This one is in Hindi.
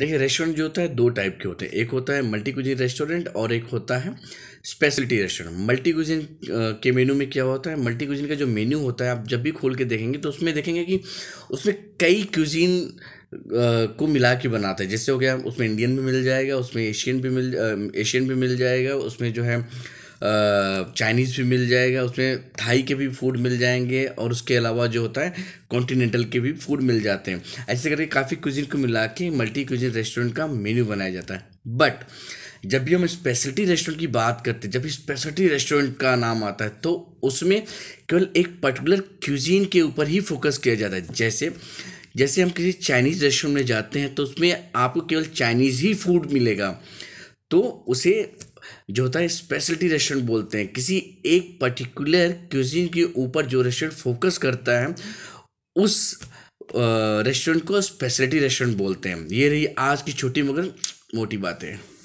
देखिए रेस्टोरेंट जो होता है दो टाइप के होते हैं एक होता है मल्टी कुजिन रेस्टोरेंट और एक होता है स्पेशलिटी रेस्टोरेंट मल्टी क्वजिन के मेन्यू में क्या होता है मल्टी क्वजिन का जो मेन्यू होता है आप जब भी खोल के देखेंगे तो उसमें देखेंगे कि उसमें कई क्यूजिन को मिला के बनाते हैं जैसे हो गया उसमें इंडियन भी मिल जाएगा उसमें एशियन भी मिल एशियन भी मिल जाएगा उसमें जो है चाइनीज़ भी मिल जाएगा उसमें थाई के भी फूड मिल जाएंगे और उसके अलावा जो होता है कॉन्टीनेंटल के भी फूड मिल जाते हैं ऐसे करके काफ़ी क्विजिन को मिला के मल्टी क्विजिन रेस्टोरेंट का मेन्यू बनाया जाता है बट जब भी हम स्पेशलिटी रेस्टोरेंट की बात करते हैं जब स्पेशलिटी रेस्टोरेंट का नाम आता है तो उसमें केवल एक पर्टिकुलर क्यूजीन के ऊपर ही फोकस किया जाता है जैसे जैसे हम किसी चाइनीज़ रेस्टोरेंट में जाते हैं तो उसमें आपको केवल चाइनीज़ ही फूड मिलेगा तो उसे जो होता है स्पेशलिटी रेस्टोरेंट बोलते हैं किसी एक पर्टिकुलर क्यूजिन के ऊपर जो रेस्टोरेंट फोकस करता है उस रेस्टोरेंट को स्पेशलिटी रेस्टोरेंट बोलते हैं ये रही आज की छोटी मगर मोटी बातें